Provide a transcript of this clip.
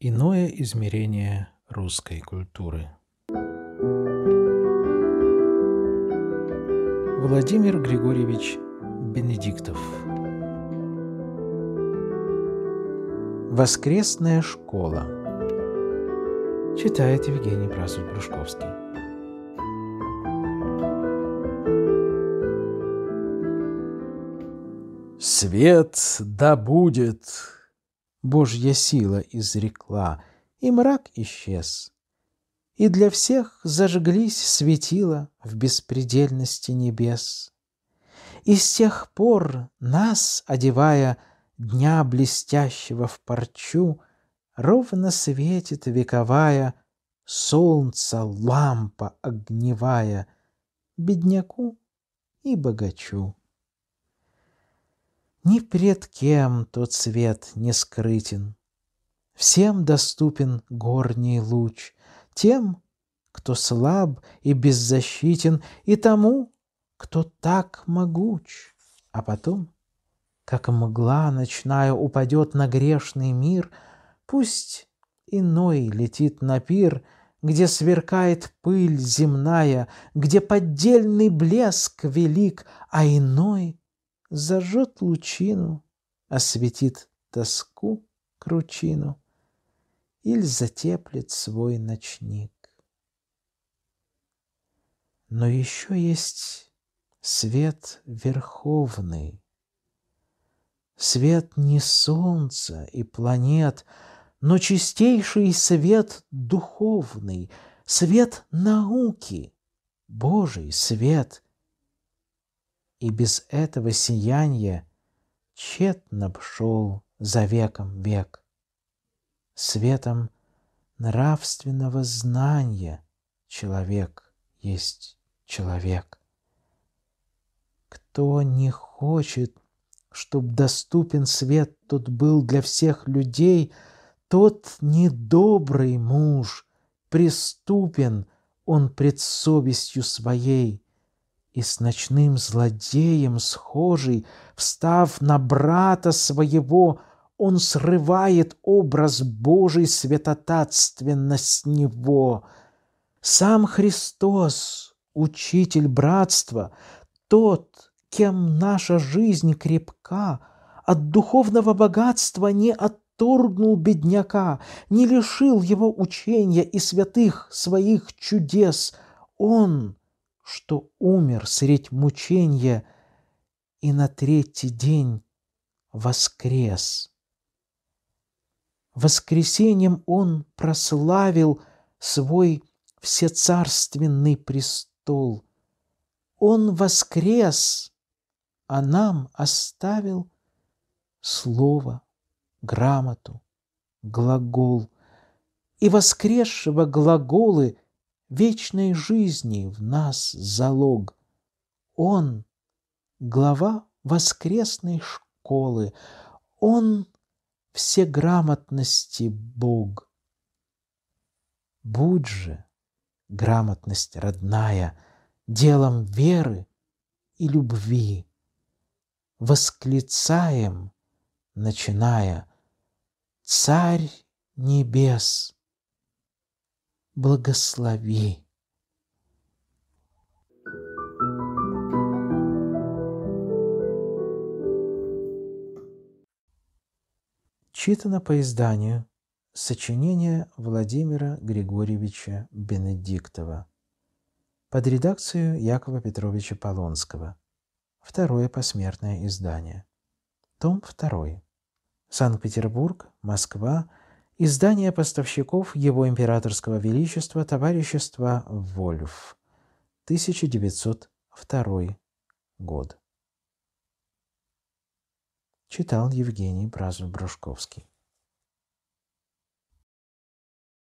Иное измерение русской культуры. Владимир Григорьевич Бенедиктов. Воскресная школа. Читает Евгений Прасов-Брюшковский. Свет да будет! Божья сила изрекла, и мрак исчез. И для всех зажглись светила в беспредельности небес. И с тех пор нас, одевая дня блестящего в парчу, Ровно светит вековая солнца лампа огневая Бедняку и богачу. Ни пред кем тот свет не скрытен. Всем доступен горний луч, тем, кто слаб и беззащитен, и тому, кто так могуч. А потом, как мгла ночная упадет на грешный мир, пусть иной летит на пир — где сверкает пыль земная, где поддельный блеск велик, а иной зажжет лучину, осветит тоску кручину или затеплит свой ночник. Но еще есть свет верховный, свет не солнца и планет, но чистейший свет духовный, свет науки, Божий свет — и без этого сияния тщетно б шел за веком век. Светом нравственного знания человек есть человек. Кто не хочет, чтоб доступен свет тут был для всех людей, тот недобрый муж, преступен он пред совестью своей – и с ночным злодеем схожий, встав на брата своего, он срывает образ Божий святотатственно с него. Сам Христос, учитель братства, тот, кем наша жизнь крепка, от духовного богатства не отторгнул бедняка, не лишил его учения и святых своих чудес. Он что умер средь мучения и на третий день воскрес. Воскресением он прославил свой всецарственный престол. Он воскрес, а нам оставил слово, грамоту, глагол. И воскресшего глаголы — вечной жизни в нас залог. Он — глава воскресной школы, он — всеграмотности Бог. Будь же, грамотность родная, делом веры и любви. Восклицаем, начиная, Царь Небес — благослови. Читано по изданию сочинение Владимира Григорьевича Бенедиктова под редакцию Якова Петровича Полонского. Второе посмертное издание. Том 2. Санкт-Петербург, Москва, Издание поставщиков Его Императорского Величества Товарищества Вольф, 1902 год. Читал Евгений Бразов-Брюшковский.